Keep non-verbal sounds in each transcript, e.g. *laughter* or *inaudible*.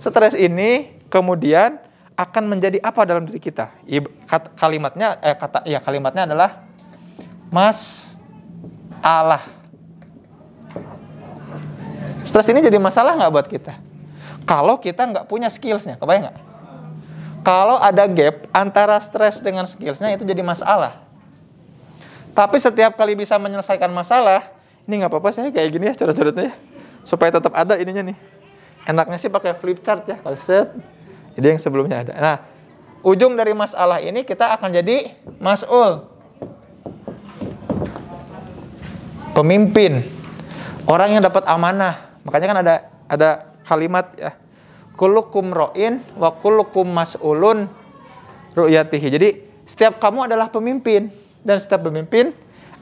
stres ini kemudian akan menjadi apa dalam diri kita? Kalimatnya eh kata ya kalimatnya adalah mas Allah. Stres ini jadi masalah nggak buat kita? Kalau kita nggak punya skillsnya, kebayang nggak? Kalau ada gap antara stres dengan skillsnya itu jadi masalah. Tapi setiap kali bisa menyelesaikan masalah, ini nggak apa-apa sih kayak gini ya cerut-cerutnya, ya, Supaya tetap ada ininya nih enaknya sih pakai flip chart ya kalau set jadi yang sebelumnya ada nah ujung dari masalah ini kita akan jadi mas'ul pemimpin orang yang dapat amanah makanya kan ada ada kalimat ya kulukum ro'in wa kulukum mas'ulun ru'yatihi jadi setiap kamu adalah pemimpin dan setiap pemimpin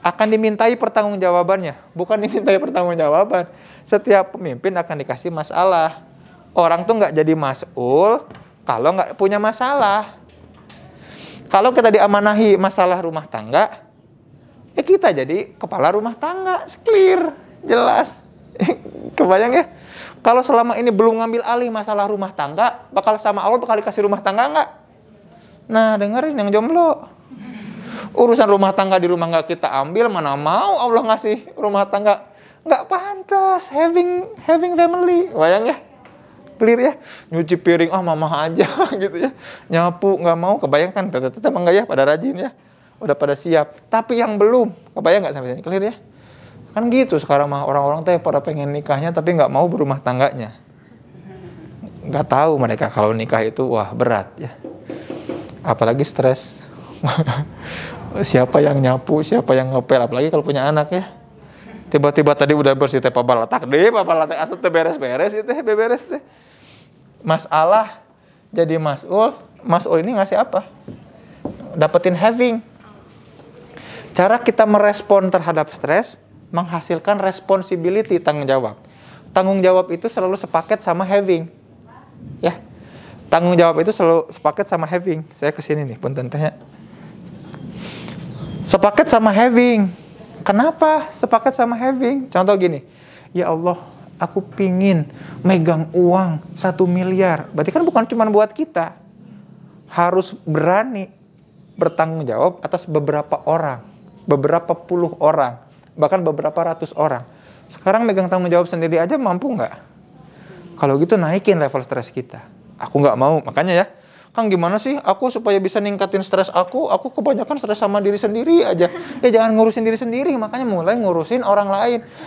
akan dimintai pertanggungjawabannya, bukan dimintai pertanggungjawaban. Setiap pemimpin akan dikasih masalah. Orang tuh nggak jadi masul kalau nggak punya masalah. Kalau kita diamanahi masalah rumah tangga, ya kita jadi kepala rumah tangga, clear, jelas. *laughs* Kebayang ya? Kalau selama ini belum ngambil alih masalah rumah tangga, bakal sama Allah bakal dikasih rumah tangga nggak? Nah dengerin yang jomblo Urusan rumah tangga di rumah nggak kita ambil, mana mau Allah ngasih rumah tangga nggak pantas having having family, bayang ya? clear ya nyuci piring ah oh, mama aja *laughs* gitu ya nyapu nggak mau kebayangkan tetap enggak ya pada rajin ya udah pada siap tapi yang belum kebayang nggak sampai sini clear ya kan gitu sekarang mah orang-orang teh pada pengen nikahnya tapi nggak mau berumah tangganya nggak tahu mereka kalau nikah itu wah berat ya apalagi stres *laughs* siapa yang nyapu, siapa yang ngepel, apalagi kalau punya anak ya. Tiba-tiba tadi udah bersih teh letak deh, letak asup teh beres-beres itu teh beberes teh. Masalah jadi masul, masul ini ngasih apa? Dapetin having. Cara kita merespon terhadap stres menghasilkan responsibility tanggung jawab. Tanggung jawab itu selalu sepaket sama having. Ya. Tanggung jawab itu selalu sepaket sama having. Saya kesini nih, pun tanya Sepaket sama having. Kenapa sepaket sama having? Contoh gini, ya Allah, aku pingin megang uang satu miliar. Berarti kan bukan cuma buat kita. Harus berani bertanggung jawab atas beberapa orang. Beberapa puluh orang. Bahkan beberapa ratus orang. Sekarang megang tanggung jawab sendiri aja mampu nggak? Kalau gitu naikin level stres kita. Aku nggak mau, makanya ya Kang gimana sih aku supaya bisa ningkatin stres aku? Aku kebanyakan stres sama diri sendiri aja. Ya jangan ngurusin diri sendiri, makanya mulai ngurusin orang lain.